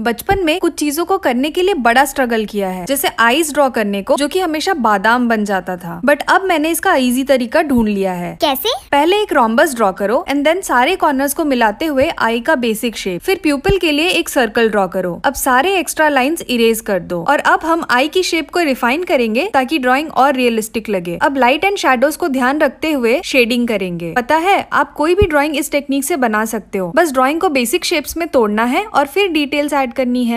बचपन में कुछ चीजों को करने के लिए बड़ा स्ट्रगल किया है जैसे आईज ड्रॉ करने को जो कि हमेशा बादाम बन जाता था बट अब मैंने इसका इजी तरीका ढूंढ लिया है कैसे पहले एक रॉम्बस ड्रॉ करो एंड देन सारे कॉर्नर्स को मिलाते हुए आई का बेसिक शेप फिर प्यूपल के लिए एक सर्कल ड्रॉ करो अब सारे एक्स्ट्रा लाइन इरेज कर दो और अब हम आई की शेप को रिफाइन करेंगे ताकि ड्रॉइंग और रियलिस्टिक लगे अब लाइट एंड शेडोज को ध्यान रखते हुए शेडिंग करेंगे पता है आप कोई भी ड्रॉइंग इस टेक्निक ऐसी बना सकते हो बस ड्रॉइंग को बेसिक शेप्स में तोड़ना है और फिर डिटेल्स ऐड करनी है